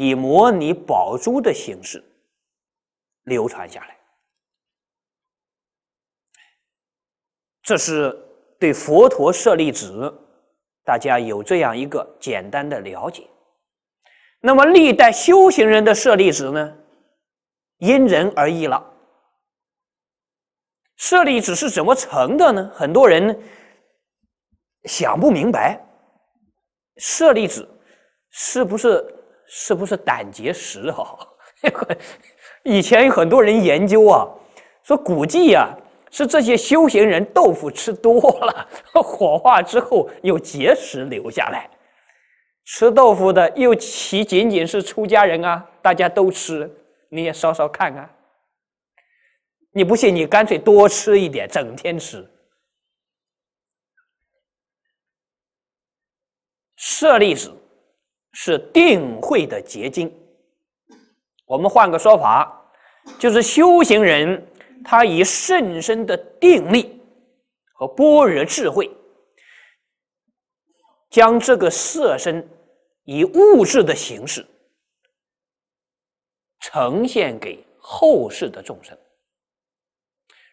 以模拟宝珠的形式流传下来，这是对佛陀舍利子，大家有这样一个简单的了解。那么历代修行人的舍利子呢，因人而异了。舍利子是怎么成的呢？很多人想不明白，舍利子是不是？是不是胆结石啊？以前有很多人研究啊，说估计啊是这些修行人豆腐吃多了，火化之后有结石留下来。吃豆腐的又岂仅仅是出家人啊？大家都吃，你也稍稍看看。你不信，你干脆多吃一点，整天吃。舍利子。是定慧的结晶。我们换个说法，就是修行人他以甚深的定力和般若智慧，将这个色身以物质的形式呈现给后世的众生，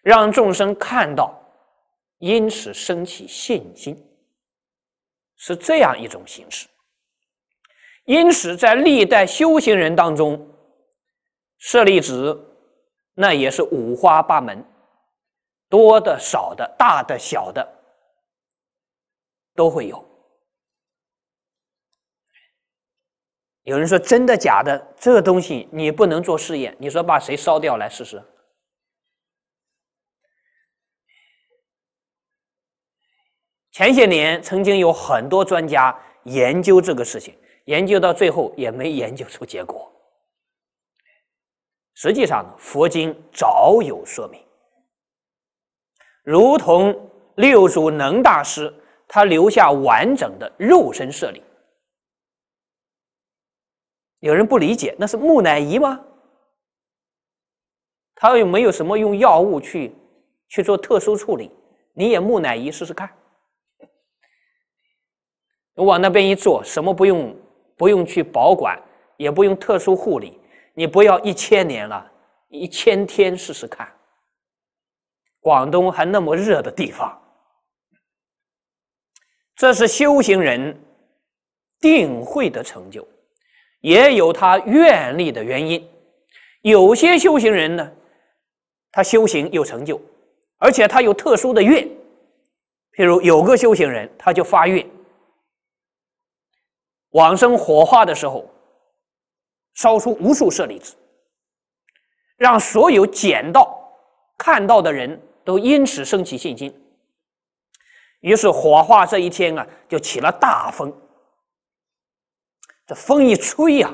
让众生看到，因此升起信心，是这样一种形式。因此，在历代修行人当中，舍利子那也是五花八门，多的、少的、大的、小的都会有。有人说：“真的假的？这个东西你不能做试验。”你说把谁烧掉来试试？前些年曾经有很多专家研究这个事情。研究到最后也没研究出结果。实际上，佛经早有说明，如同六祖能大师，他留下完整的肉身舍利。有人不理解，那是木乃伊吗？他又没有什么用药物去去做特殊处理，你也木乃伊试试看。往那边一坐，什么不用。不用去保管，也不用特殊护理。你不要一千年了，一千天试试看。广东还那么热的地方，这是修行人定会的成就，也有他愿力的原因。有些修行人呢，他修行有成就，而且他有特殊的愿，譬如有个修行人，他就发愿。往生火化的时候，烧出无数舍利子，让所有捡到、看到的人都因此升起信心。于是火化这一天啊，就起了大风。这风一吹呀，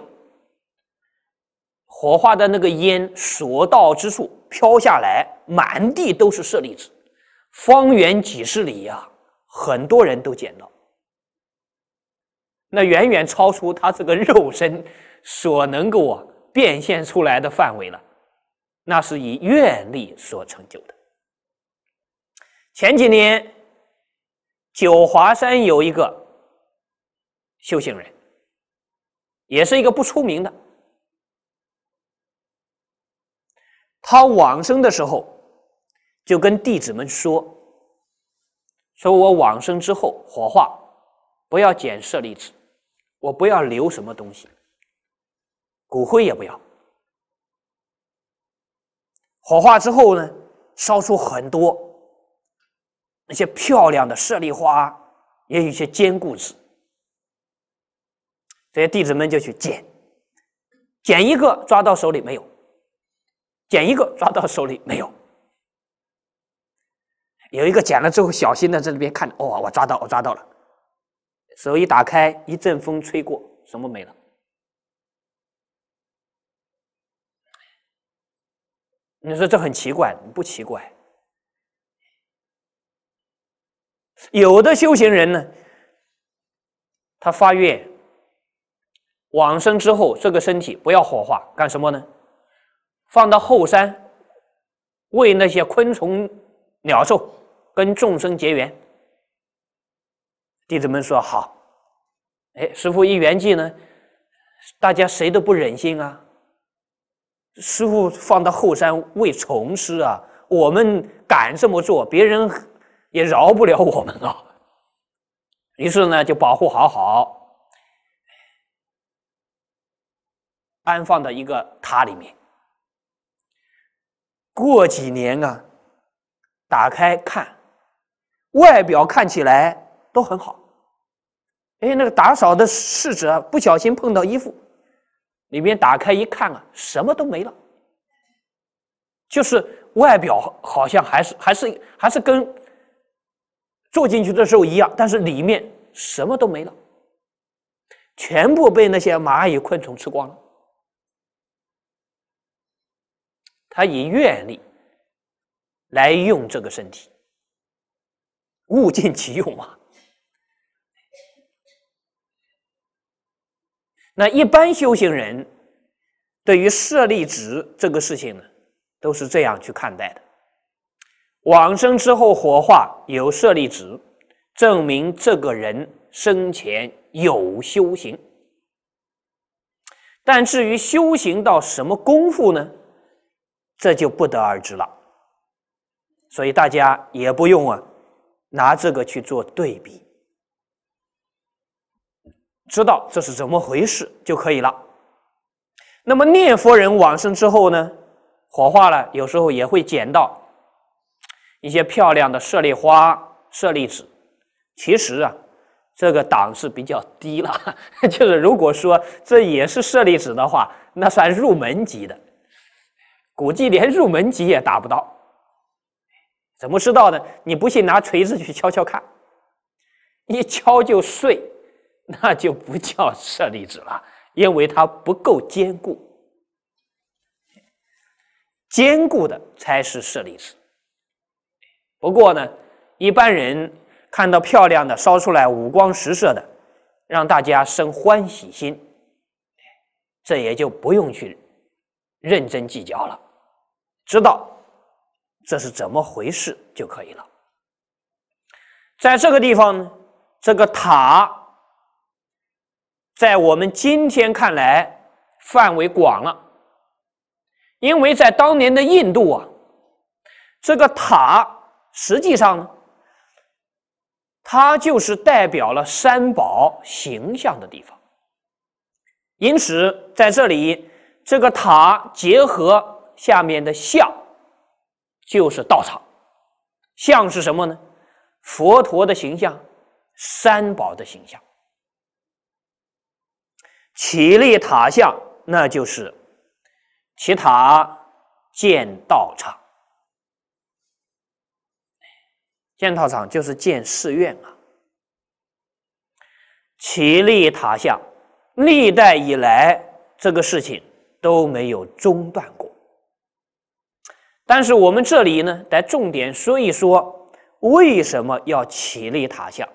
火化的那个烟所到之处飘下来，满地都是舍利子，方圆几十里呀，很多人都捡到。那远远超出他这个肉身所能够啊变现出来的范围了，那是以愿力所成就的。前几年，九华山有一个修行人，也是一个不出名的，他往生的时候就跟弟子们说：“说我往生之后火化，不要捡舍利子。”我不要留什么东西，骨灰也不要。火化之后呢，烧出很多那些漂亮的舍利花，也有一些坚固纸。这些弟子们就去捡，捡一个抓到手里没有，捡一个抓到手里没有。有一个捡了之后，小心的在那边看，哦，我抓到，我抓到了。手一打开，一阵风吹过，什么没了？你说这很奇怪，不奇怪？有的修行人呢，他发愿往生之后，这个身体不要火化，干什么呢？放到后山，为那些昆虫、鸟兽跟众生结缘。弟子们说好，哎，师傅一圆寂呢，大家谁都不忍心啊。师傅放到后山喂虫吃啊，我们敢这么做，别人也饶不了我们啊。于是呢，就保护好好，安放到一个塔里面。过几年啊，打开看，外表看起来都很好。哎，那个打扫的侍者不小心碰到衣服，里面打开一看啊，什么都没了，就是外表好像还是还是还是跟坐进去的时候一样，但是里面什么都没了，全部被那些蚂蚁昆虫吃光了。他以愿力来用这个身体，物尽其用嘛。那一般修行人对于舍利子这个事情呢，都是这样去看待的：往生之后火化有舍利子，证明这个人生前有修行。但至于修行到什么功夫呢，这就不得而知了。所以大家也不用啊，拿这个去做对比。知道这是怎么回事就可以了。那么念佛人往生之后呢，火化了，有时候也会捡到一些漂亮的舍利花、舍利子。其实啊，这个档次比较低了。就是如果说这也是舍利子的话，那算入门级的，估计连入门级也达不到。怎么知道呢？你不信，拿锤子去敲敲看，一敲就碎。那就不叫舍利子了，因为它不够坚固。坚固的才是舍利子。不过呢，一般人看到漂亮的烧出来五光十色的，让大家生欢喜心，这也就不用去认真计较了，知道这是怎么回事就可以了。在这个地方呢，这个塔。在我们今天看来，范围广了，因为在当年的印度啊，这个塔实际上呢，它就是代表了三宝形象的地方。因此，在这里，这个塔结合下面的像，就是道场。像是什么呢？佛陀的形象，三宝的形象。起立塔像，那就是其塔建道场，建道场就是建寺院啊。起立塔像，历代以来这个事情都没有中断过。但是我们这里呢，得重点说一说为什么要起立塔像，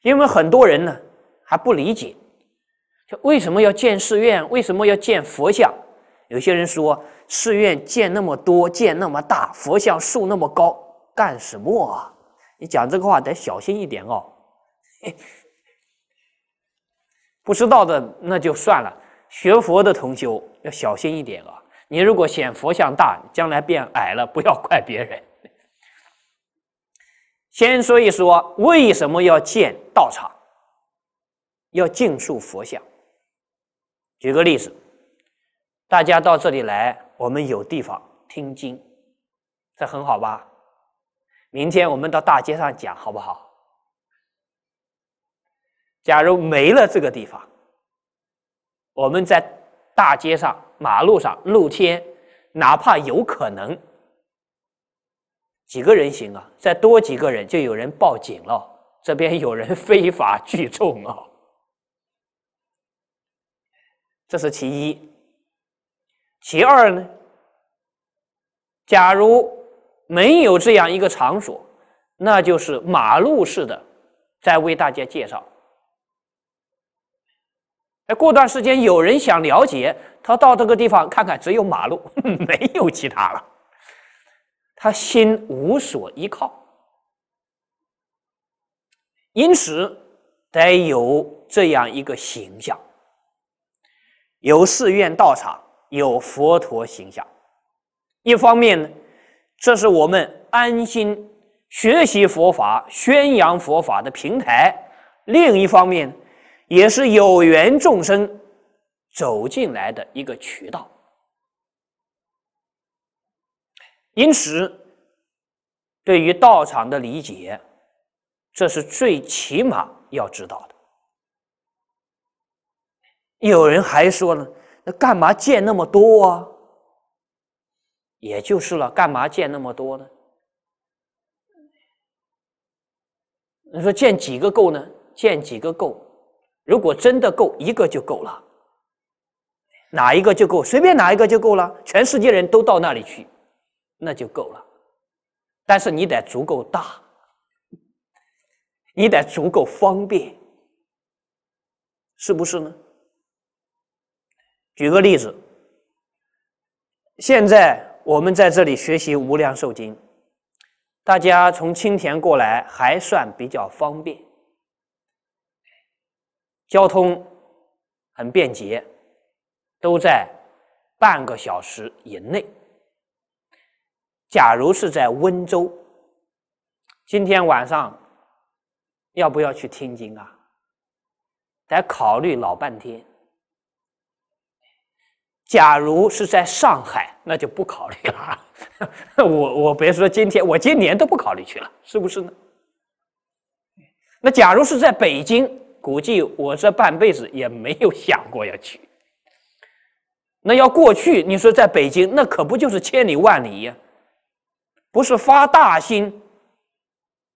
因为很多人呢还不理解。为什么要建寺院？为什么要建佛像？有些人说，寺院建那么多，建那么大，佛像竖那么高，干什么啊？你讲这个话得小心一点哦。不知道的那就算了。学佛的同修要小心一点啊。你如果嫌佛像大，将来变矮了，不要怪别人。先说一说为什么要建道场，要敬塑佛像。举个例子，大家到这里来，我们有地方听经，这很好吧？明天我们到大街上讲，好不好？假如没了这个地方，我们在大街上、马路上、露天，哪怕有可能，几个人行啊？再多几个人，就有人报警了。这边有人 非法聚众啊！这是其一，其二呢？假如没有这样一个场所，那就是马路式的，在为大家介绍。哎，过段时间有人想了解，他到这个地方看看，只有马路，没有其他了，他心无所依靠，因此得有这样一个形象。有寺院道场，有佛陀形象。一方面呢，这是我们安心学习佛法、宣扬佛法的平台；另一方面，也是有缘众生走进来的一个渠道。因此，对于道场的理解，这是最起码要知道的。有人还说呢，那干嘛建那么多啊？也就是了，干嘛建那么多呢？你说建几个够呢？建几个够？如果真的够，一个就够了，哪一个就够？随便哪一个就够了？全世界人都到那里去，那就够了。但是你得足够大，你得足够方便，是不是呢？举个例子，现在我们在这里学习《无量寿经》，大家从青田过来还算比较方便，交通很便捷，都在半个小时以内。假如是在温州，今天晚上要不要去听经啊？得考虑老半天。假如是在上海，那就不考虑了。我我别说今天，我今年都不考虑去了，是不是呢？那假如是在北京，估计我这半辈子也没有想过要去。那要过去，你说在北京，那可不就是千里万里呀？不是发大心，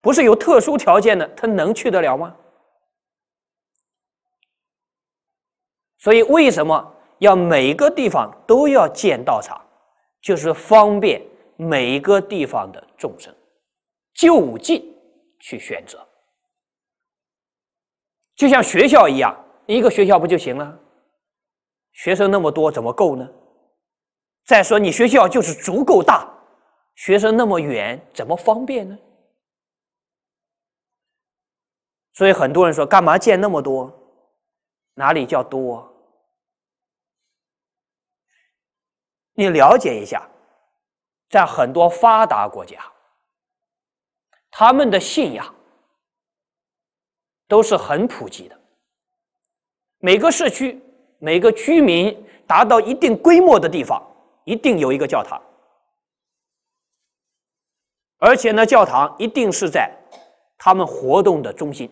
不是有特殊条件的，他能去得了吗？所以为什么？要每一个地方都要建道场，就是方便每一个地方的众生就近去选择。就像学校一样，一个学校不就行了？学生那么多，怎么够呢？再说，你学校就是足够大，学生那么远，怎么方便呢？所以很多人说，干嘛建那么多？哪里叫多？你了解一下，在很多发达国家，他们的信仰都是很普及的。每个社区、每个居民达到一定规模的地方，一定有一个教堂，而且呢，教堂一定是在他们活动的中心。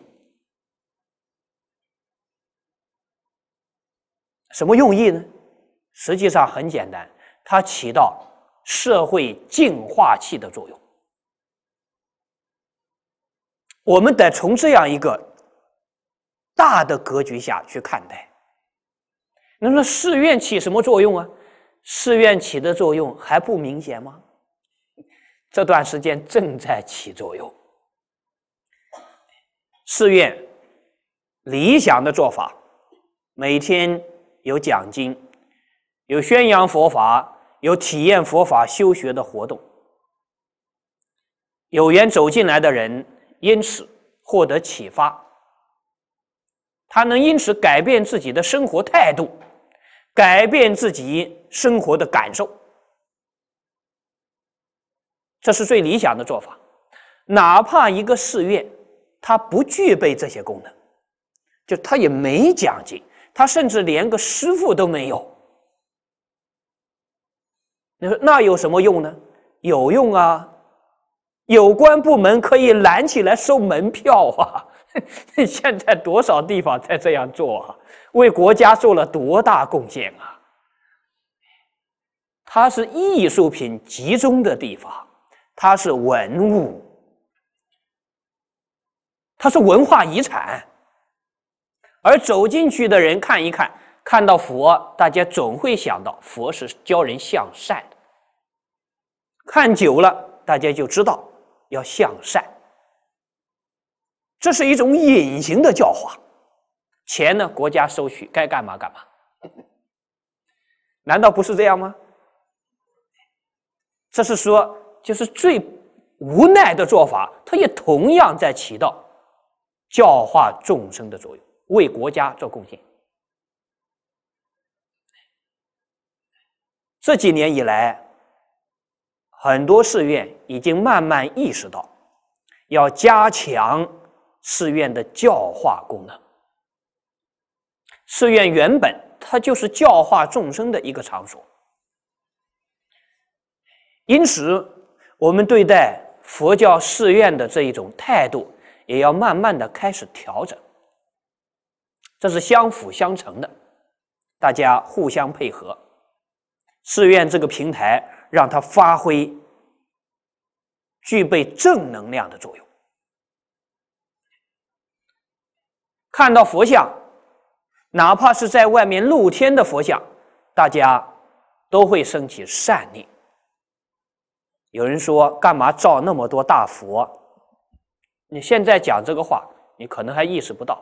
什么用意呢？实际上很简单。它起到社会净化器的作用，我们得从这样一个大的格局下去看待。那么寺院起什么作用啊？寺院起的作用还不明显吗？这段时间正在起作用。寺院理想的做法，每天有讲经，有宣扬佛法。有体验佛法修学的活动，有缘走进来的人，因此获得启发，他能因此改变自己的生活态度，改变自己生活的感受，这是最理想的做法。哪怕一个寺院，它不具备这些功能，就他也没讲经，他甚至连个师傅都没有。你说那有什么用呢？有用啊！有关部门可以拦起来收门票啊！现在多少地方在这样做啊？为国家做了多大贡献啊！它是艺术品集中的地方，它是文物，它是文化遗产，而走进去的人看一看。看到佛，大家总会想到佛是教人向善的。看久了，大家就知道要向善，这是一种隐形的教化。钱呢，国家收取，该干嘛干嘛，难道不是这样吗？这是说，就是最无奈的做法，它也同样在起到教化众生的作用，为国家做贡献。这几年以来，很多寺院已经慢慢意识到，要加强寺院的教化功能。寺院原本它就是教化众生的一个场所，因此我们对待佛教寺院的这一种态度，也要慢慢的开始调整，这是相辅相成的，大家互相配合。寺院这个平台，让它发挥具备正能量的作用。看到佛像，哪怕是在外面露天的佛像，大家都会升起善念。有人说：“干嘛造那么多大佛？”你现在讲这个话，你可能还意识不到。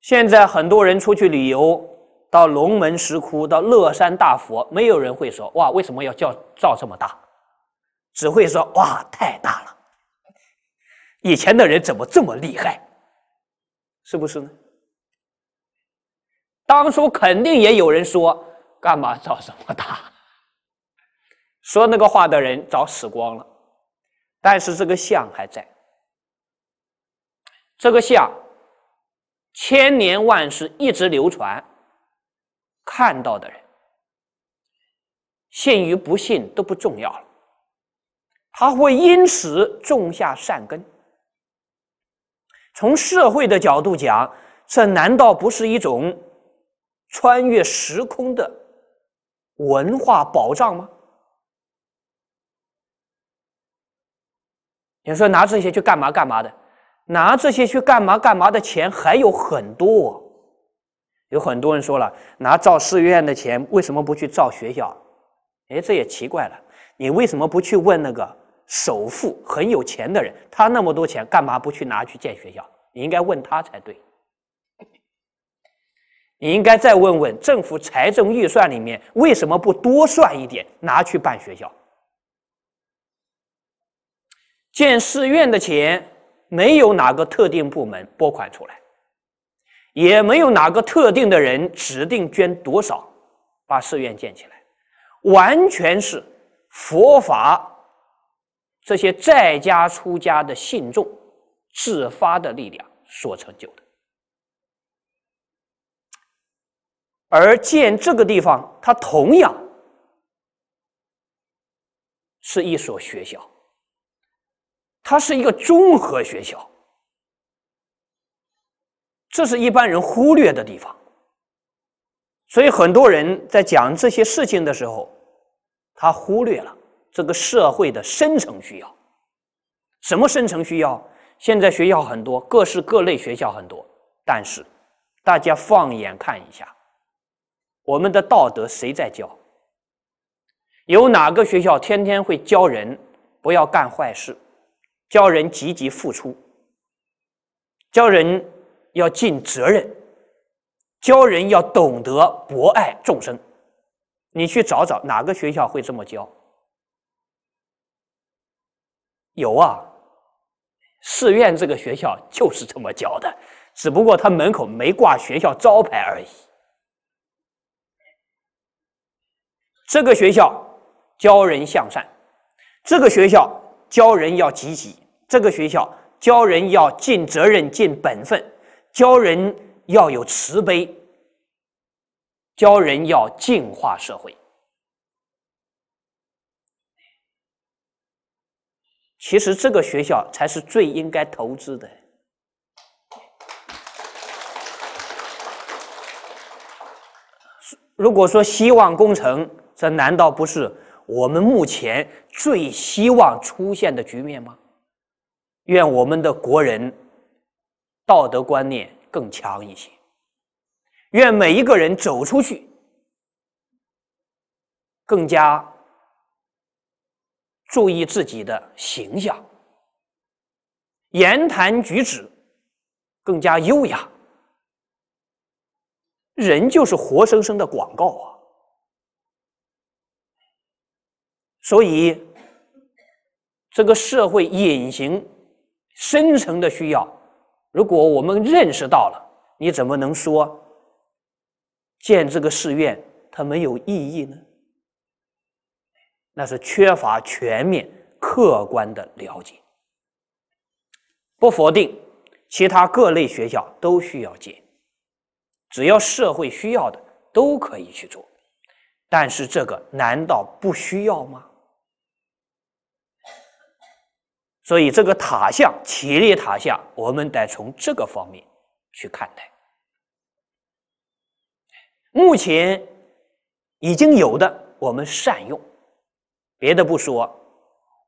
现在很多人出去旅游。到龙门石窟，到乐山大佛，没有人会说哇，为什么要叫造这么大？只会说哇，太大了！以前的人怎么这么厉害？是不是呢？当初肯定也有人说，干嘛造这么大？说那个话的人早死光了，但是这个像还在，这个像千年万世一直流传。看到的人，信与不信都不重要了。他会因此种下善根。从社会的角度讲，这难道不是一种穿越时空的文化保障吗？你说拿这些去干嘛？干嘛的？拿这些去干嘛？干嘛的钱还有很多。有很多人说了，拿造寺院的钱，为什么不去造学校？哎，这也奇怪了。你为什么不去问那个首富很有钱的人？他那么多钱，干嘛不去拿去建学校？你应该问他才对。你应该再问问政府财政预算里面为什么不多算一点，拿去办学校？建寺院的钱没有哪个特定部门拨款出来。也没有哪个特定的人指定捐多少把寺院建起来，完全是佛法这些在家出家的信众自发的力量所成就的。而建这个地方，它同样是一所学校，它是一个综合学校。这是一般人忽略的地方，所以很多人在讲这些事情的时候，他忽略了这个社会的深层需要。什么深层需要？现在学校很多，各式各类学校很多，但是大家放眼看一下，我们的道德谁在教？有哪个学校天天会教人不要干坏事，教人积极付出，教人？要尽责任，教人要懂得博爱众生。你去找找哪个学校会这么教？有啊，寺院这个学校就是这么教的，只不过他门口没挂学校招牌而已。这个学校教人向善，这个学校教人要积极，这个学校教人要尽责任、尽本分。教人要有慈悲，教人要净化社会。其实这个学校才是最应该投资的。如果说希望工程，这难道不是我们目前最希望出现的局面吗？愿我们的国人。道德观念更强一些。愿每一个人走出去，更加注意自己的形象，言谈举止更加优雅。人就是活生生的广告啊！所以，这个社会隐形深层的需要。如果我们认识到了，你怎么能说建这个寺院它没有意义呢？那是缺乏全面客观的了解。不否定其他各类学校都需要建，只要社会需要的都可以去做。但是这个难道不需要吗？所以，这个塔像铁力塔像，我们得从这个方面去看待。目前已经有的，我们善用；别的不说，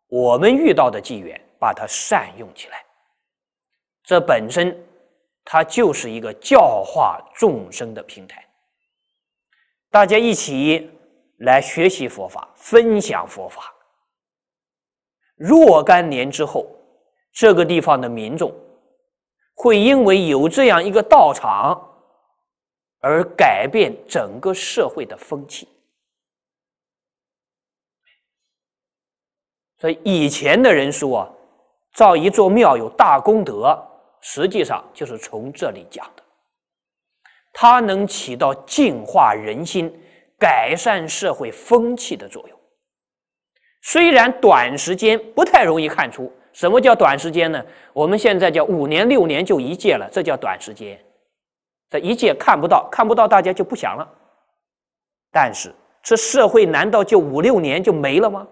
我们遇到的机缘，把它善用起来。这本身，它就是一个教化众生的平台。大家一起来学习佛法，分享佛法。若干年之后，这个地方的民众会因为有这样一个道场而改变整个社会的风气。所以以前的人说啊，造一座庙有大功德，实际上就是从这里讲的，它能起到净化人心、改善社会风气的作用。虽然短时间不太容易看出什么叫短时间呢？我们现在叫五年六年就一届了，这叫短时间。这一届看不到，看不到大家就不想了。但是这社会难道就五六年就没了吗？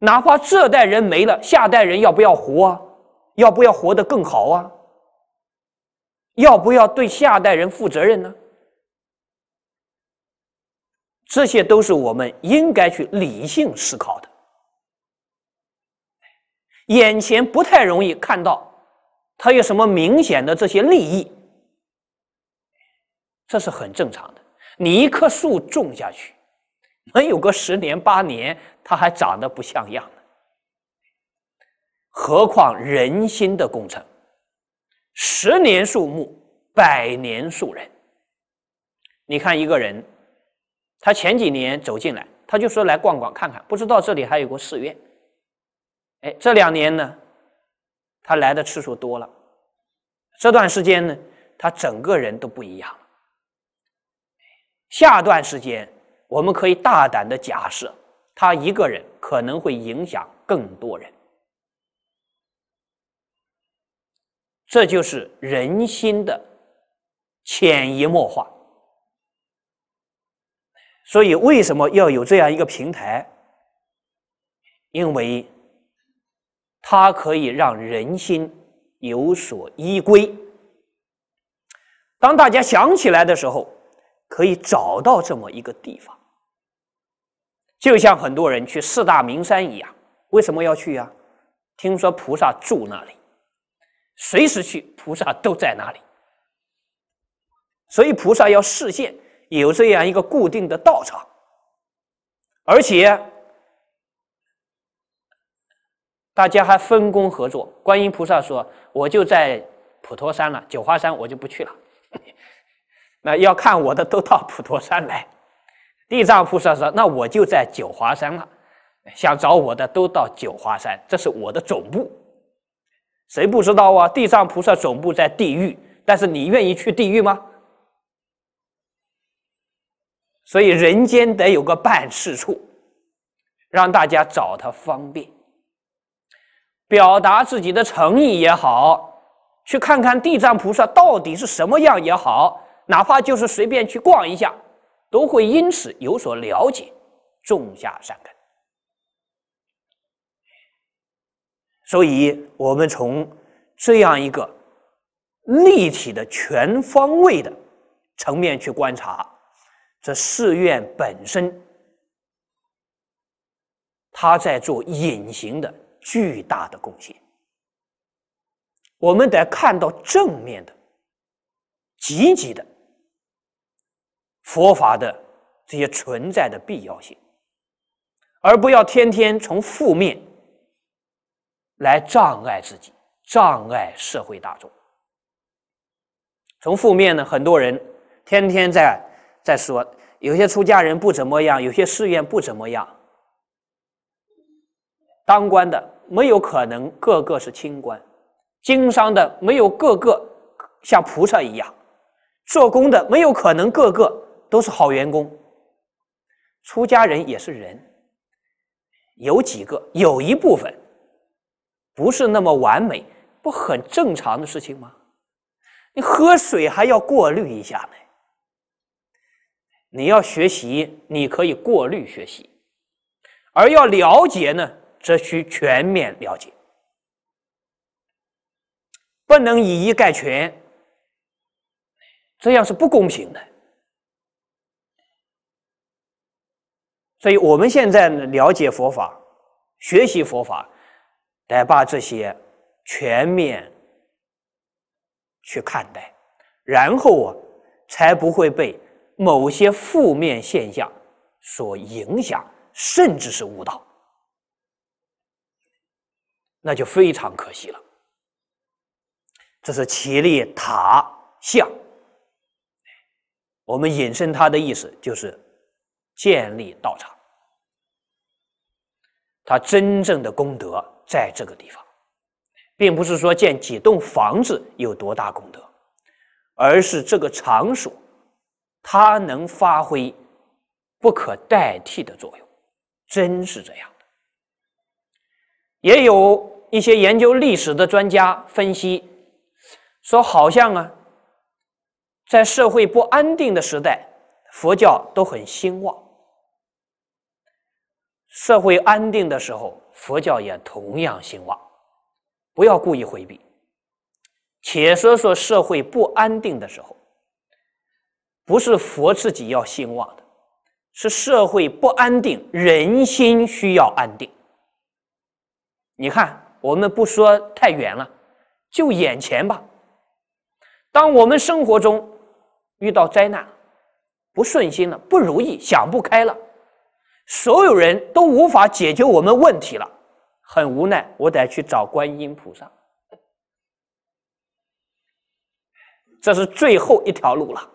哪怕这代人没了，下代人要不要活啊？要不要活得更好啊？要不要对下代人负责任呢？这些都是我们应该去理性思考的。眼前不太容易看到它有什么明显的这些利益，这是很正常的。你一棵树种下去，能有个十年八年，它还长得不像样呢。何况人心的工程，十年树木，百年树人。你看一个人。他前几年走进来，他就说来逛逛看看，不知道这里还有个寺院。哎，这两年呢，他来的次数多了，这段时间呢，他整个人都不一样。下段时间，我们可以大胆的假设，他一个人可能会影响更多人。这就是人心的潜移默化。所以，为什么要有这样一个平台？因为它可以让人心有所依归。当大家想起来的时候，可以找到这么一个地方，就像很多人去四大名山一样。为什么要去呀？听说菩萨住那里，随时去，菩萨都在那里。所以，菩萨要示现。有这样一个固定的道场，而且大家还分工合作。观音菩萨说：“我就在普陀山了，九华山我就不去了。那要看我的都到普陀山来。”地藏菩萨说：“那我就在九华山了，想找我的都到九华山，这是我的总部。谁不知道啊？地藏菩萨总部在地狱，但是你愿意去地狱吗？”所以，人间得有个办事处，让大家找他方便，表达自己的诚意也好，去看看地藏菩萨到底是什么样也好，哪怕就是随便去逛一下，都会因此有所了解，种下善根。所以，我们从这样一个立体的、全方位的层面去观察。这寺院本身，他在做隐形的巨大的贡献。我们得看到正面的、积极的佛法的这些存在的必要性，而不要天天从负面来障碍自己、障碍社会大众。从负面呢，很多人天天在。再说，有些出家人不怎么样，有些寺院不怎么样。当官的没有可能个个是清官，经商的没有个个像菩萨一样，做工的没有可能个个都是好员工。出家人也是人，有几个，有一部分不是那么完美，不很正常的事情吗？你喝水还要过滤一下呢。你要学习，你可以过滤学习；而要了解呢，则需全面了解，不能以一概全，这样是不公平的。所以我们现在了解佛法、学习佛法，得把这些全面去看待，然后啊，才不会被。某些负面现象所影响，甚至是误导，那就非常可惜了。这是起立塔像，我们引申它的意思就是建立道场。它真正的功德在这个地方，并不是说建几栋房子有多大功德，而是这个场所。它能发挥不可代替的作用，真是这样的。也有一些研究历史的专家分析，说好像啊，在社会不安定的时代，佛教都很兴旺；社会安定的时候，佛教也同样兴旺。不要故意回避，且说说社会不安定的时候。不是佛自己要兴旺的，是社会不安定，人心需要安定。你看，我们不说太远了，就眼前吧。当我们生活中遇到灾难不顺心了，不如意，想不开了，所有人都无法解决我们问题了，很无奈，我得去找观音菩萨，这是最后一条路了。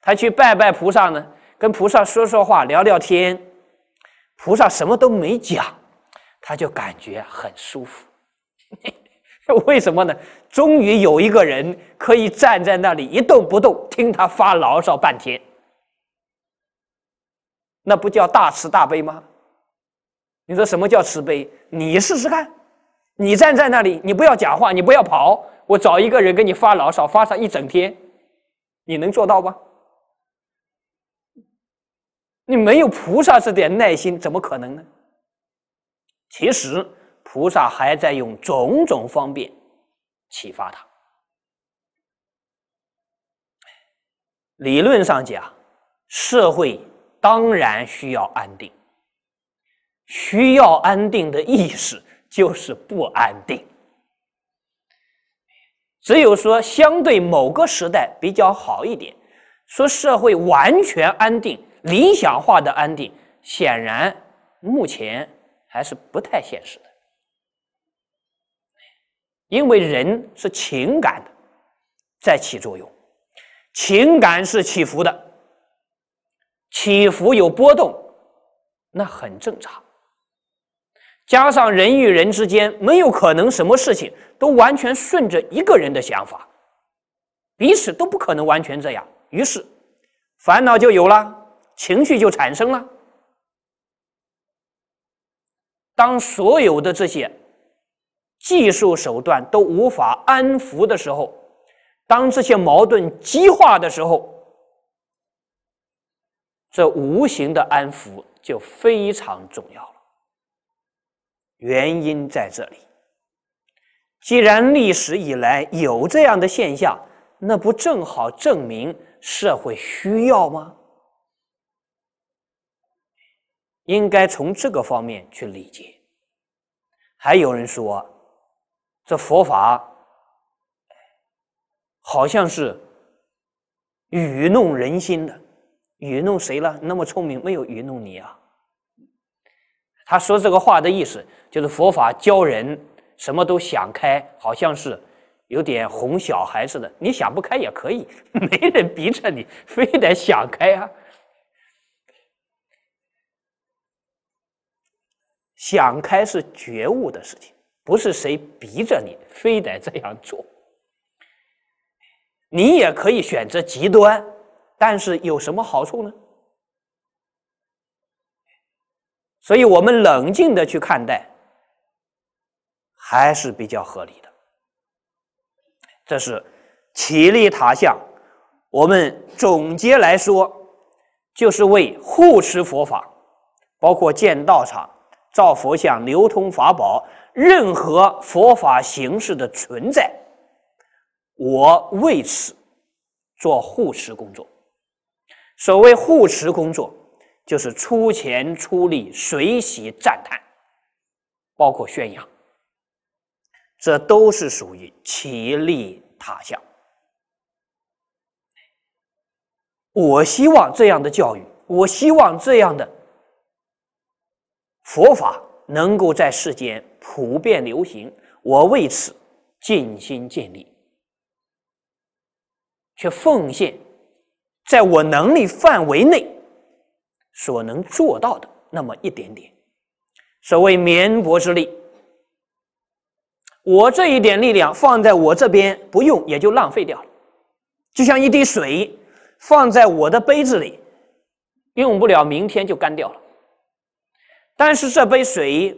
他去拜拜菩萨呢，跟菩萨说说话、聊聊天，菩萨什么都没讲，他就感觉很舒服。为什么呢？终于有一个人可以站在那里一动不动，听他发牢骚半天。那不叫大慈大悲吗？你说什么叫慈悲？你试试看，你站在那里，你不要讲话，你不要跑，我找一个人跟你发牢骚，发上一整天，你能做到吗？你没有菩萨这点耐心，怎么可能呢？其实，菩萨还在用种种方便启发他。理论上讲，社会当然需要安定，需要安定的意思就是不安定。只有说相对某个时代比较好一点，说社会完全安定。理想化的安定，显然目前还是不太现实的，因为人是情感的，在起作用，情感是起伏的，起伏有波动，那很正常。加上人与人之间，没有可能什么事情都完全顺着一个人的想法，彼此都不可能完全这样，于是烦恼就有了。情绪就产生了。当所有的这些技术手段都无法安抚的时候，当这些矛盾激化的时候，这无形的安抚就非常重要了。原因在这里。既然历史以来有这样的现象，那不正好证明社会需要吗？应该从这个方面去理解。还有人说，这佛法好像是愚弄人心的，愚弄谁了？那么聪明，没有愚弄你啊。他说这个话的意思，就是佛法教人什么都想开，好像是有点哄小孩似的。你想不开也可以，没人逼着你，非得想开啊。想开是觉悟的事情，不是谁逼着你非得这样做。你也可以选择极端，但是有什么好处呢？所以我们冷静的去看待，还是比较合理的。这是起立塔相，我们总结来说，就是为护持佛法，包括建道场。造佛像、流通法宝、任何佛法形式的存在，我为此做护持工作。所谓护持工作，就是出钱出力、随喜赞叹，包括宣扬，这都是属于其利他相。我希望这样的教育，我希望这样的。佛法能够在世间普遍流行，我为此尽心尽力，却奉献在我能力范围内所能做到的那么一点点，所谓绵薄之力。我这一点力量放在我这边不用，也就浪费掉了。就像一滴水放在我的杯子里，用不了明天就干掉了。但是这杯水，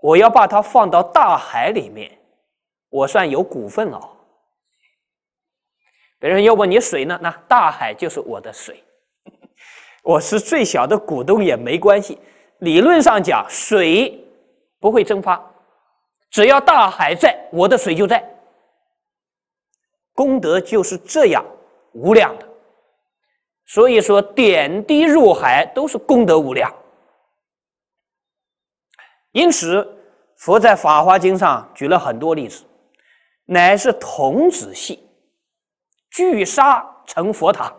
我要把它放到大海里面，我算有股份了。别人要问你水呢？那大海就是我的水，我是最小的股东也没关系。理论上讲，水不会蒸发，只要大海在，我的水就在。功德就是这样无量的，所以说点滴入海都是功德无量。因此，佛在《法华经》上举了很多例子，乃是童子戏，聚沙成佛塔。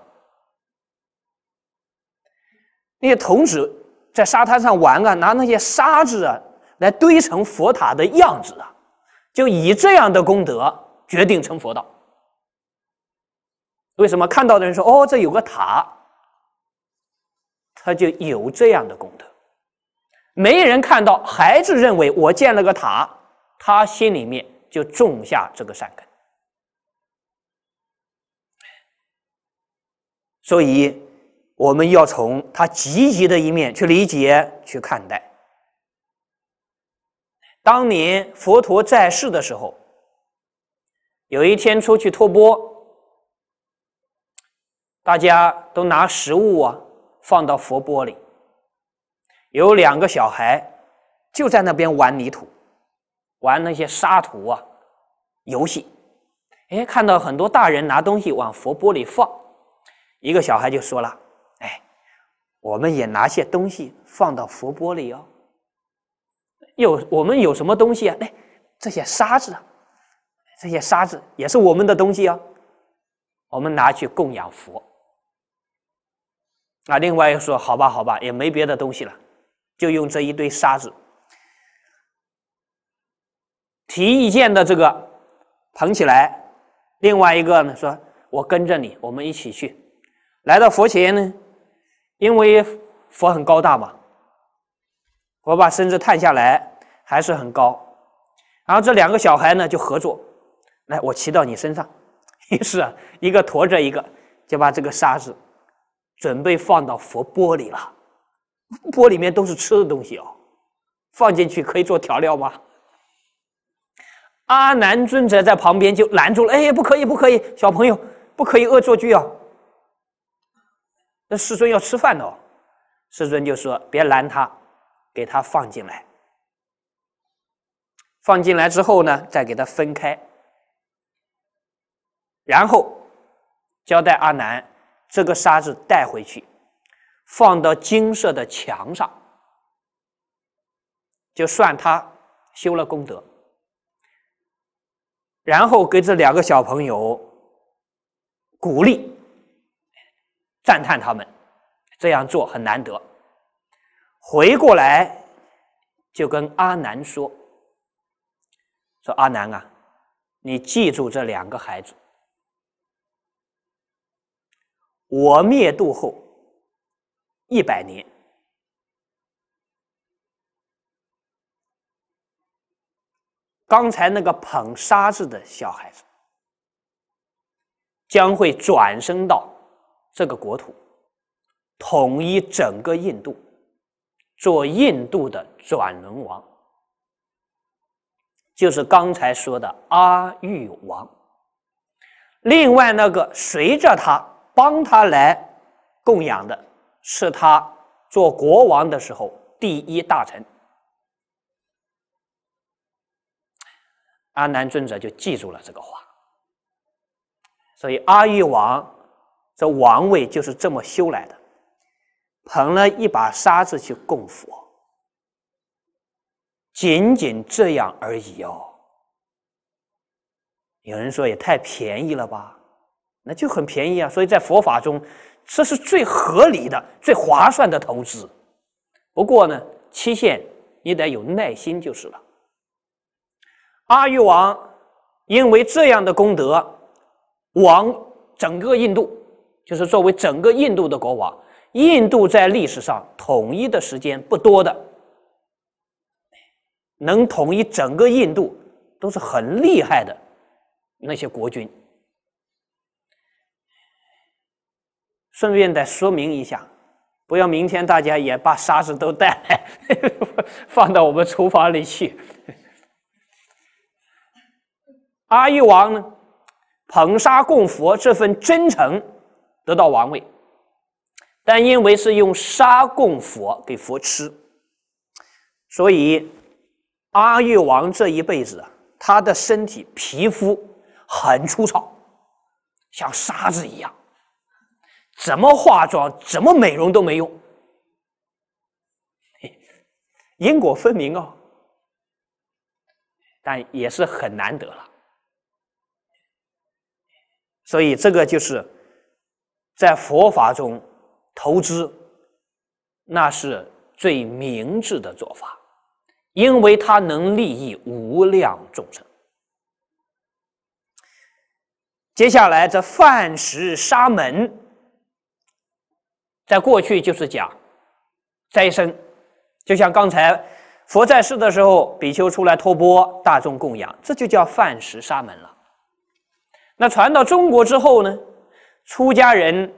那些童子在沙滩上玩啊，拿那些沙子啊来堆成佛塔的样子啊，就以这样的功德决定成佛道。为什么看到的人说：“哦，这有个塔”，他就有这样的功德。没人看到，孩子认为我建了个塔，他心里面就种下这个善根。所以我们要从他积极的一面去理解、去看待。当年佛陀在世的时候，有一天出去托钵，大家都拿食物啊放到佛钵里。有两个小孩就在那边玩泥土，玩那些沙土啊游戏。哎，看到很多大人拿东西往佛钵里放，一个小孩就说了：“哎，我们也拿些东西放到佛钵里哦。有我们有什么东西啊？哎，这些沙子啊，这些沙子也是我们的东西啊，我们拿去供养佛。”啊，另外又说：“好吧，好吧，也没别的东西了。”就用这一堆沙子提意见的这个捧起来，另外一个呢说：“我跟着你，我们一起去。”来到佛前呢，因为佛很高大嘛，我把身子探下来还是很高。然后这两个小孩呢就合作，来我骑到你身上，于是啊，一个驮着一个，就把这个沙子准备放到佛钵里了。锅里面都是吃的东西哦，放进去可以做调料吗？阿难尊者在旁边就拦住了，哎不可以，不可以，小朋友，不可以恶作剧啊！那师尊要吃饭哦，师尊就说别拦他，给他放进来。放进来之后呢，再给他分开，然后交代阿难，这个沙子带回去。放到金色的墙上，就算他修了功德，然后给这两个小朋友鼓励、赞叹他们这样做很难得。回过来就跟阿难说：“说阿难啊，你记住这两个孩子，我灭度后。”一百年，刚才那个捧沙子的小孩子，将会转生到这个国土，统一整个印度，做印度的转轮王，就是刚才说的阿育王。另外，那个随着他帮他来供养的。是他做国王的时候，第一大臣安南尊者就记住了这个话，所以阿育王这王位就是这么修来的，捧了一把沙子去供佛，仅仅这样而已哦。有人说也太便宜了吧？那就很便宜啊！所以在佛法中。这是最合理的、最划算的投资。不过呢，期限你得有耐心就是了。阿育王因为这样的功德，王整个印度，就是作为整个印度的国王，印度在历史上统一的时间不多的，能统一整个印度都是很厉害的那些国君。顺便再说明一下，不要明天大家也把沙子都带来，放到我们厨房里去。阿育王呢，捧沙供佛这份真诚得到王位，但因为是用沙供佛给佛吃，所以阿育王这一辈子，啊，他的身体皮肤很粗糙，像沙子一样。怎么化妆、怎么美容都没用，因果分明哦。但也是很难得了，所以这个就是在佛法中投资，那是最明智的做法，因为它能利益无量众生。接下来这饭食沙门。在过去就是讲斋生，就像刚才佛在世的时候，比丘出来托钵，大众供养，这就叫饭食沙门了。那传到中国之后呢，出家人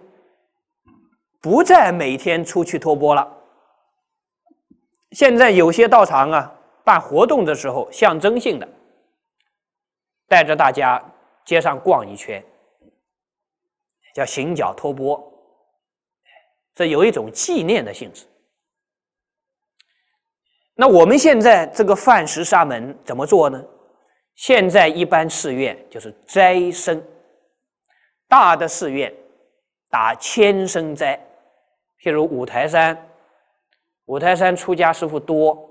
不再每天出去托钵了。现在有些道场啊，办活动的时候，象征性的带着大家街上逛一圈，叫行脚托钵。这有一种纪念的性质。那我们现在这个饭食沙门怎么做呢？现在一般寺院就是斋僧，大的寺院打千僧斋，譬如五台山，五台山出家师傅多，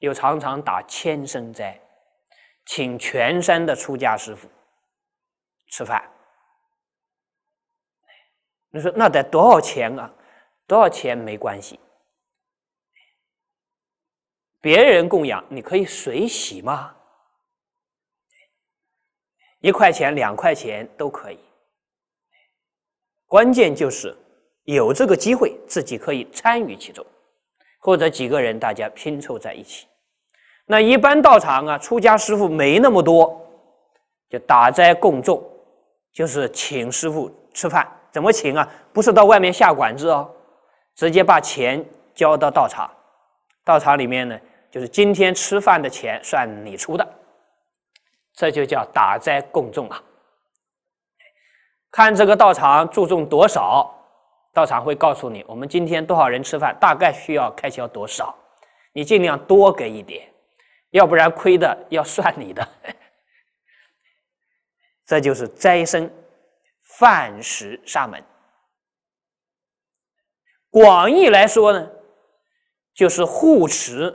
又常常打千僧斋，请全山的出家师傅吃饭。你说那得多少钱啊？多少钱没关系，别人供养你可以随喜吗？一块钱两块钱都可以。关键就是有这个机会，自己可以参与其中，或者几个人大家拼凑在一起。那一般道场啊，出家师傅没那么多，就打斋供众，就是请师傅吃饭。怎么请啊？不是到外面下馆子哦，直接把钱交到道场，道场里面呢，就是今天吃饭的钱算你出的，这就叫打斋供众啊。看这个道场注重多少，道场会告诉你，我们今天多少人吃饭，大概需要开销多少，你尽量多给一点，要不然亏的要算你的。这就是斋生。饭食沙门，广义来说呢，就是护持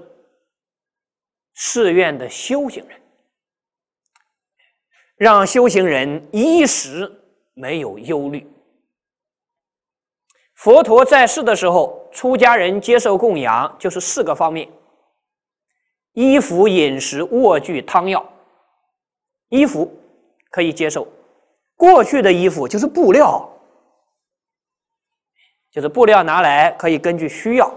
寺院的修行人，让修行人衣食没有忧虑。佛陀在世的时候，出家人接受供养就是四个方面：衣服、饮食、卧具、汤药。衣服可以接受。过去的衣服就是布料，就是布料拿来可以根据需要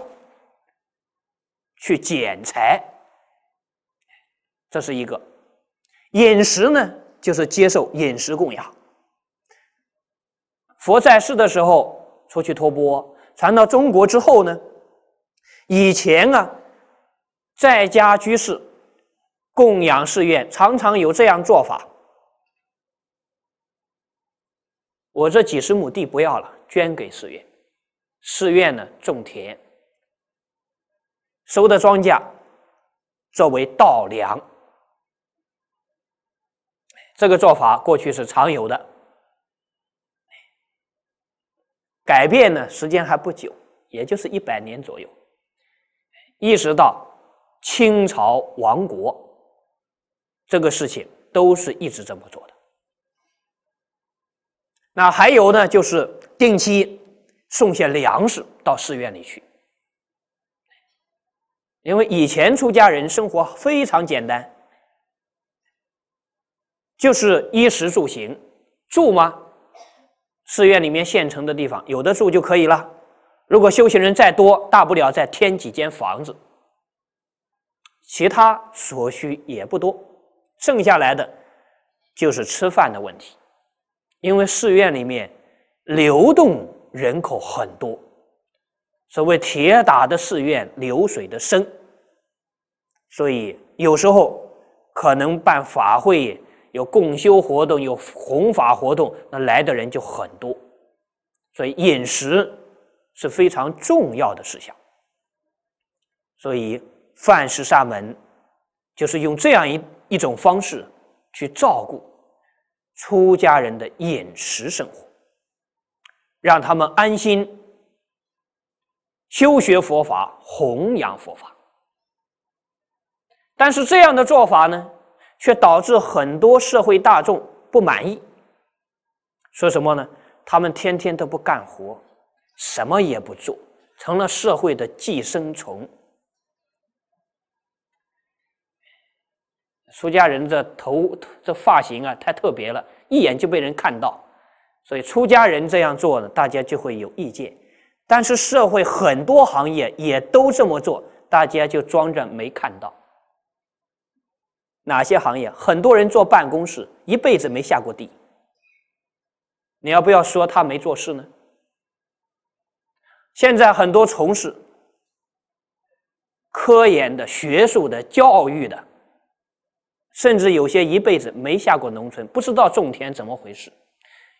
去剪裁，这是一个饮食呢，就是接受饮食供养。佛在世的时候出去托钵，传到中国之后呢，以前啊在家居士供养寺院，常常有这样做法。我这几十亩地不要了，捐给寺院。寺院呢，种田，收的庄稼作为稻粮。这个做法过去是常有的。改变呢，时间还不久，也就是一百年左右。意识到清朝亡国这个事情，都是一直这么做的。那还有呢，就是定期送些粮食到寺院里去，因为以前出家人生活非常简单，就是衣食住行，住吗？寺院里面现成的地方有的住就可以了。如果修行人再多，大不了再添几间房子，其他所需也不多，剩下来的就是吃饭的问题。因为寺院里面流动人口很多，所谓“铁打的寺院，流水的深，所以有时候可能办法会有共修活动，有弘法活动，那来的人就很多，所以饮食是非常重要的事项。所以饭食沙门就是用这样一一种方式去照顾。出家人的饮食生活，让他们安心修学佛法、弘扬佛法。但是这样的做法呢，却导致很多社会大众不满意。说什么呢？他们天天都不干活，什么也不做，成了社会的寄生虫。出家人这头这发型啊，太特别了，一眼就被人看到，所以出家人这样做呢，大家就会有意见。但是社会很多行业也都这么做，大家就装着没看到。哪些行业？很多人坐办公室，一辈子没下过地，你要不要说他没做事呢？现在很多从事科研的、学术的、教育的。甚至有些一辈子没下过农村，不知道种田怎么回事；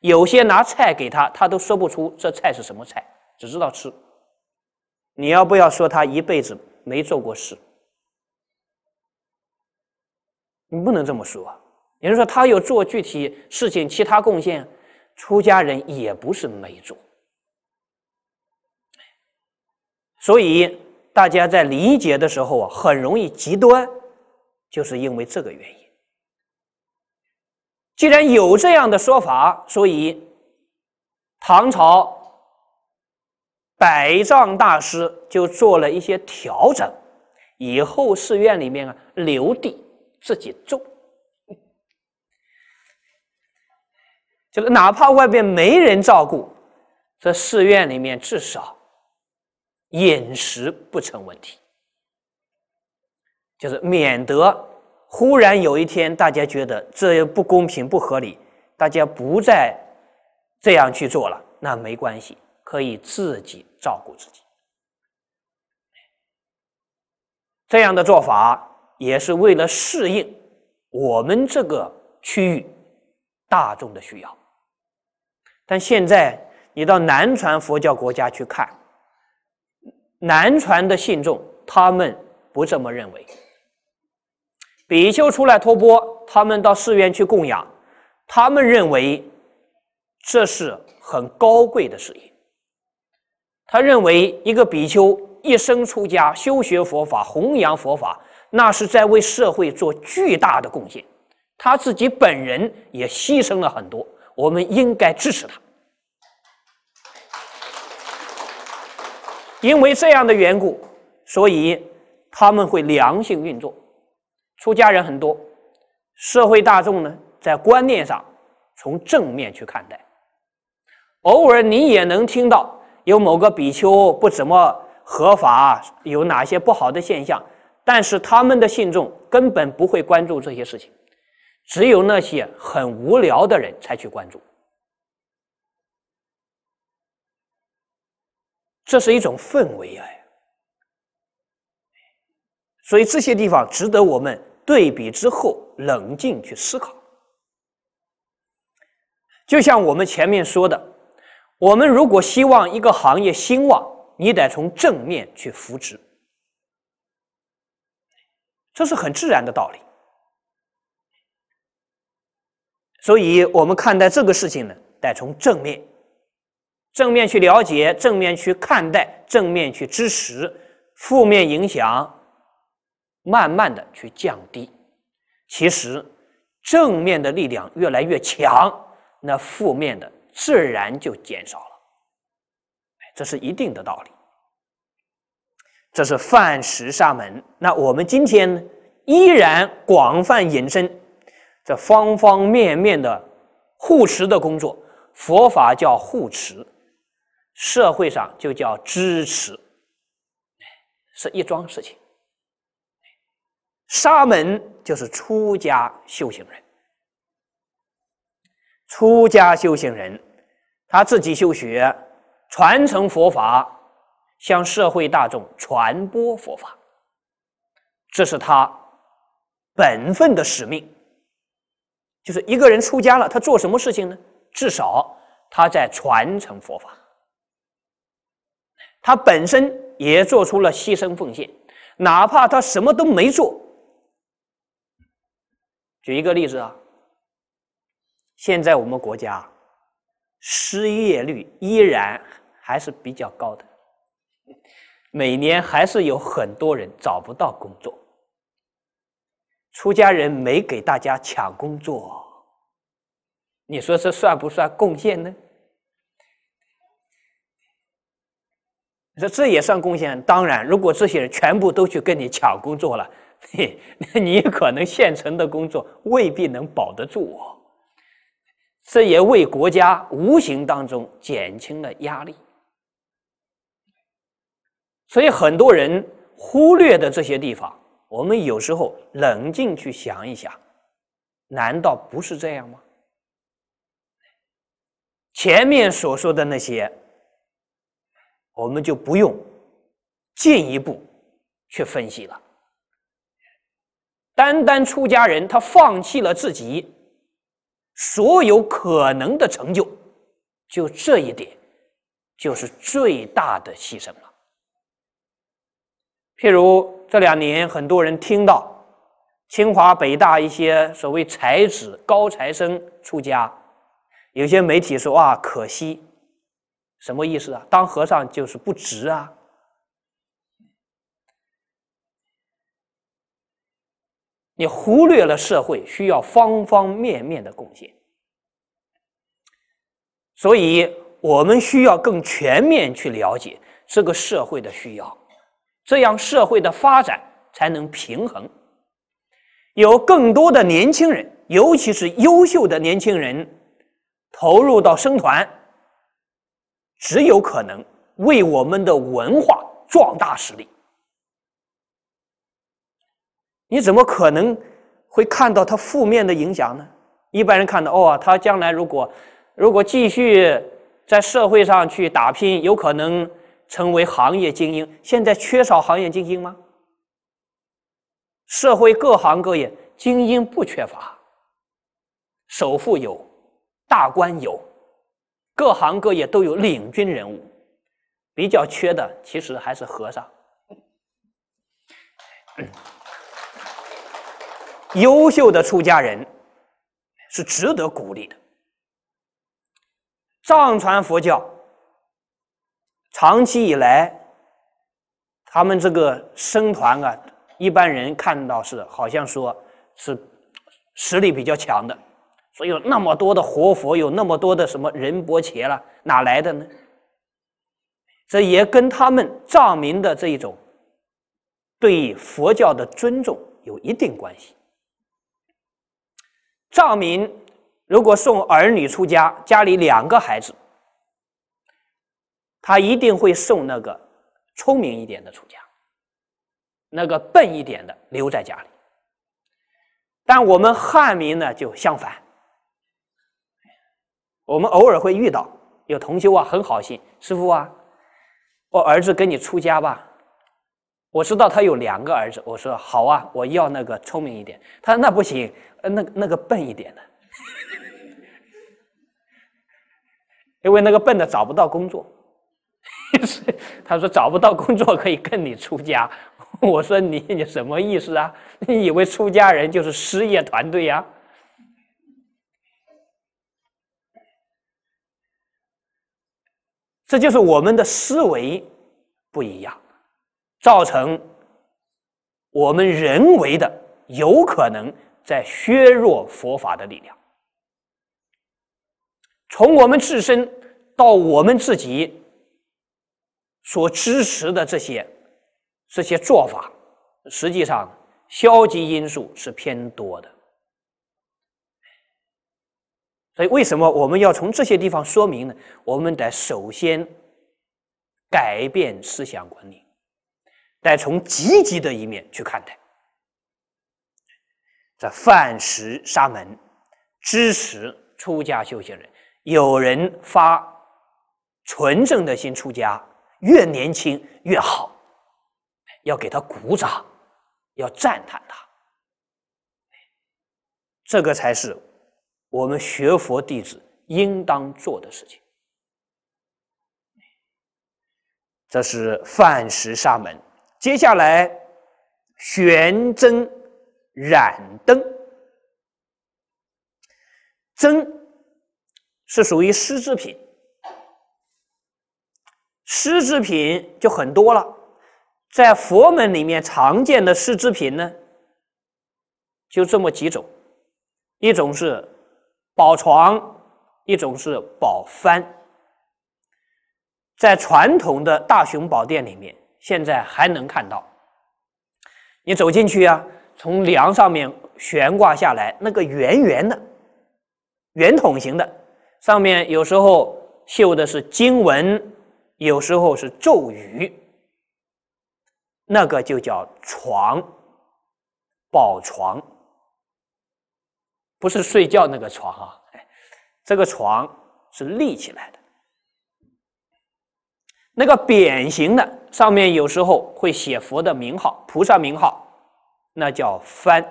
有些拿菜给他，他都说不出这菜是什么菜，只知道吃。你要不要说他一辈子没做过事？你不能这么说。也就是说，他有做具体事情，其他贡献，出家人也不是没做。所以大家在理解的时候啊，很容易极端。就是因为这个原因，既然有这样的说法，所以唐朝百丈大师就做了一些调整。以后寺院里面啊，留地自己种，就是哪怕外边没人照顾，这寺院里面至少饮食不成问题。就是免得忽然有一天，大家觉得这不公平、不合理，大家不再这样去做了，那没关系，可以自己照顾自己。这样的做法也是为了适应我们这个区域大众的需要。但现在你到南传佛教国家去看，南传的信众他们不这么认为。比丘出来托钵，他们到寺院去供养，他们认为这是很高贵的事业。他认为，一个比丘一生出家，修学佛法，弘扬佛法，那是在为社会做巨大的贡献。他自己本人也牺牲了很多，我们应该支持他。因为这样的缘故，所以他们会良性运作。出家人很多，社会大众呢，在观念上从正面去看待。偶尔你也能听到有某个比丘不怎么合法，有哪些不好的现象，但是他们的信众根本不会关注这些事情，只有那些很无聊的人才去关注。这是一种氛围哎，所以这些地方值得我们。对比之后，冷静去思考。就像我们前面说的，我们如果希望一个行业兴旺，你得从正面去扶持，这是很自然的道理。所以，我们看待这个事情呢，得从正面、正面去了解，正面去看待，正面去支持，负面影响。慢慢的去降低，其实正面的力量越来越强，那负面的自然就减少了。这是一定的道理。这是泛食沙门。那我们今天依然广泛引申这方方面面的护持的工作，佛法叫护持，社会上就叫支持，是一桩事情。沙门就是出家修行人，出家修行人，他自己修学，传承佛法，向社会大众传播佛法，这是他本分的使命。就是一个人出家了，他做什么事情呢？至少他在传承佛法，他本身也做出了牺牲奉献，哪怕他什么都没做。举一个例子啊，现在我们国家失业率依然还是比较高的，每年还是有很多人找不到工作。出家人没给大家抢工作，你说这算不算贡献呢？你说这也算贡献？当然，如果这些人全部都去跟你抢工作了。嘿，那你可能现成的工作未必能保得住我，这也为国家无形当中减轻了压力。所以很多人忽略的这些地方，我们有时候冷静去想一想，难道不是这样吗？前面所说的那些，我们就不用进一步去分析了。单单出家人，他放弃了自己所有可能的成就，就这一点，就是最大的牺牲了。譬如这两年，很多人听到清华、北大一些所谓才子、高材生出家，有些媒体说：“啊，可惜！”什么意思啊？当和尚就是不值啊！你忽略了社会需要方方面面的贡献，所以我们需要更全面去了解这个社会的需要，这样社会的发展才能平衡。有更多的年轻人，尤其是优秀的年轻人投入到生团，只有可能为我们的文化壮大实力。你怎么可能会看到他负面的影响呢？一般人看到哦，他将来如果如果继续在社会上去打拼，有可能成为行业精英。现在缺少行业精英吗？社会各行各业精英不缺乏，首富有，大官有，各行各业都有领军人物。比较缺的其实还是和尚。优秀的出家人是值得鼓励的。藏传佛教长期以来，他们这个僧团啊，一般人看到是好像说是实力比较强的，所以有那么多的活佛，有那么多的什么仁波切了，哪来的呢？这也跟他们藏民的这一种对佛教的尊重有一定关系。藏民如果送儿女出家，家里两个孩子，他一定会送那个聪明一点的出家，那个笨一点的留在家里。但我们汉民呢就相反，我们偶尔会遇到有同修啊，很好心，师傅啊，我儿子跟你出家吧。我知道他有两个儿子，我说好啊，我要那个聪明一点。他说那不行，呃，那个那个笨一点的，因为那个笨的找不到工作。他说找不到工作可以跟你出家。我说你你什么意思啊？你以为出家人就是失业团队呀？这就是我们的思维不一样。造成我们人为的有可能在削弱佛法的力量。从我们自身到我们自己所支持的这些这些做法，实际上消极因素是偏多的。所以，为什么我们要从这些地方说明呢？我们得首先改变思想管理。再从积极的一面去看待，这饭食沙门支持出家修行人，有人发纯正的心出家，越年轻越好，要给他鼓掌，要赞叹他，这个才是我们学佛弟子应当做的事情。这是饭食沙门。接下来，玄真染灯、真是属于丝织品，丝织品就很多了。在佛门里面常见的丝织品呢，就这么几种：一种是宝床，一种是宝幡。在传统的大雄宝殿里面。现在还能看到，你走进去啊，从梁上面悬挂下来那个圆圆的圆筒形的，上面有时候绣的是经文，有时候是咒语，那个就叫床宝床，不是睡觉那个床啊，这个床是立起来的。那个扁形的上面有时候会写佛的名号、菩萨名号，那叫幡。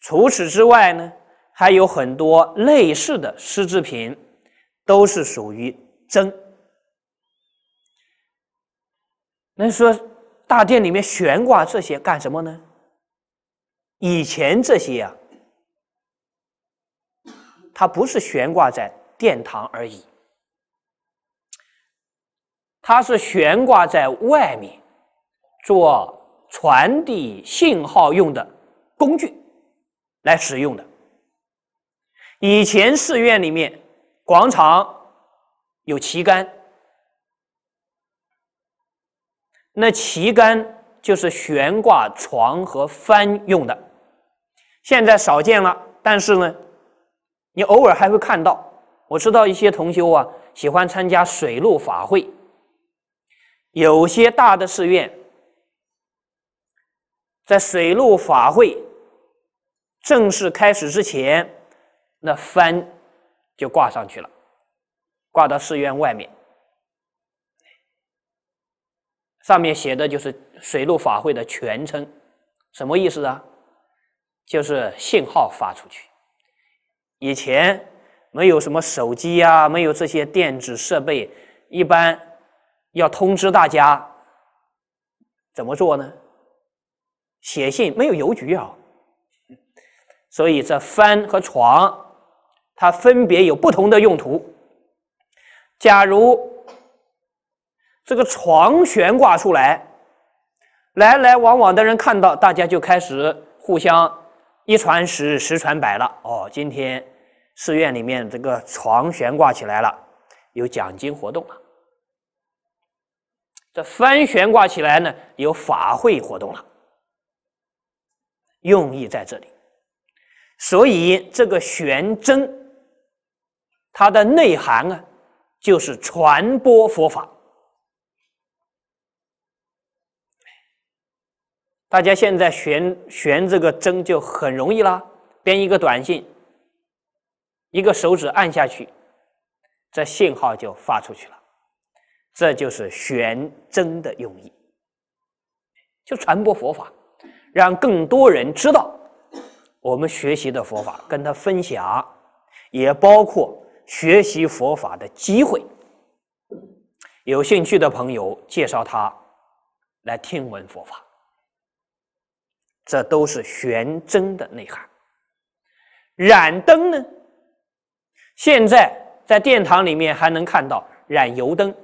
除此之外呢，还有很多类似的丝织品，都是属于真。那说大殿里面悬挂这些干什么呢？以前这些啊，它不是悬挂在殿堂而已。它是悬挂在外面做传递信号用的工具来使用的。以前寺院里面广场有旗杆，那旗杆就是悬挂床和帆用的。现在少见了，但是呢，你偶尔还会看到。我知道一些同修啊，喜欢参加水陆法会。有些大的寺院，在水陆法会正式开始之前，那幡就挂上去了，挂到寺院外面，上面写的就是水陆法会的全称，什么意思啊？就是信号发出去。以前没有什么手机啊，没有这些电子设备，一般。要通知大家怎么做呢？写信没有邮局啊，所以这帆和床它分别有不同的用途。假如这个床悬挂出来，来来往往的人看到，大家就开始互相一传十，十传百了。哦，今天寺院里面这个床悬挂起来了，有奖金活动了。这翻悬挂起来呢，有法会活动了，用意在这里。所以这个悬针，它的内涵啊，就是传播佛法。大家现在悬悬这个针就很容易啦，编一个短信，一个手指按下去，这信号就发出去了。这就是玄真的用意，就传播佛法，让更多人知道我们学习的佛法，跟他分享，也包括学习佛法的机会。有兴趣的朋友，介绍他来听闻佛法，这都是玄真的内涵。燃灯呢？现在在殿堂里面还能看到燃油灯。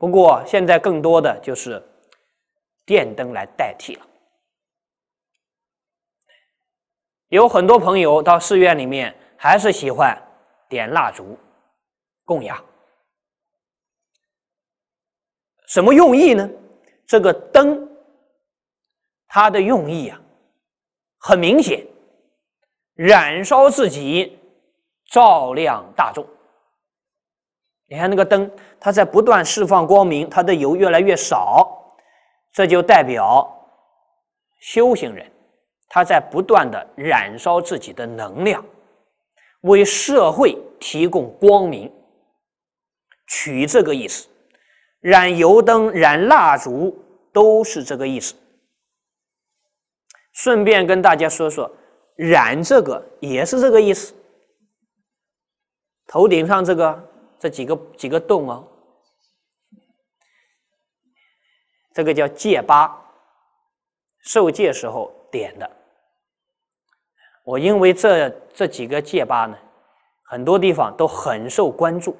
不过现在更多的就是电灯来代替了。有很多朋友到寺院里面还是喜欢点蜡烛供养，什么用意呢？这个灯它的用意啊，很明显，燃烧自己，照亮大众。你看那个灯，它在不断释放光明，它的油越来越少，这就代表修行人他在不断的燃烧自己的能量，为社会提供光明，取这个意思，燃油灯、燃蜡烛都是这个意思。顺便跟大家说说，燃这个也是这个意思，头顶上这个。这几个几个洞哦，这个叫界八，受戒时候点的。我因为这这几个界八呢，很多地方都很受关注，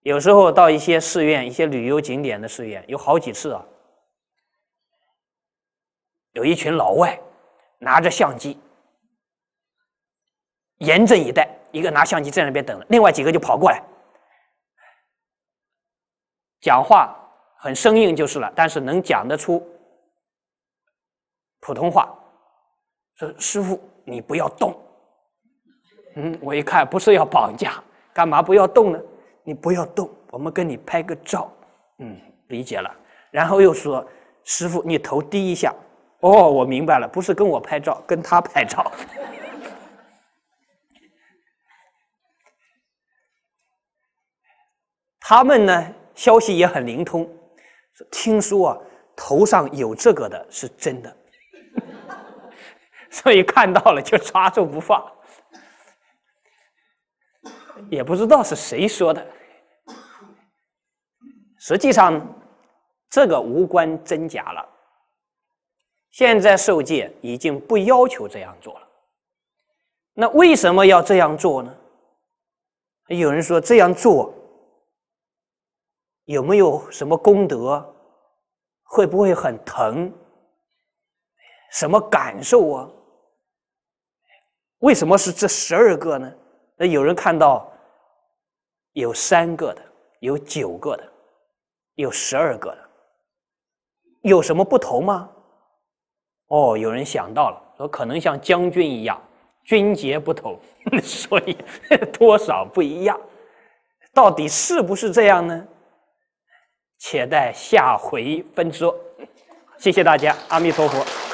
有时候到一些寺院、一些旅游景点的寺院，有好几次啊，有一群老外拿着相机，严阵以待。一个拿相机在那边等，另外几个就跑过来，讲话很生硬就是了，但是能讲得出普通话。说师傅，你不要动。嗯，我一看不是要绑架，干嘛不要动呢？你不要动，我们跟你拍个照。嗯，理解了。然后又说，师傅，你头低一下。哦，我明白了，不是跟我拍照，跟他拍照。他们呢，消息也很灵通，听说啊，头上有这个的是真的，所以看到了就抓住不放，也不知道是谁说的。实际上，这个无关真假了。现在受戒已经不要求这样做了。那为什么要这样做呢？有人说这样做。有没有什么功德？会不会很疼？什么感受啊？为什么是这十二个呢？那有人看到有三个的，有九个的，有十二个的，有什么不同吗？哦，有人想到了，说可能像将军一样，军节不同，所以多少不一样。到底是不是这样呢？且待下回分说，谢谢大家，阿弥陀佛。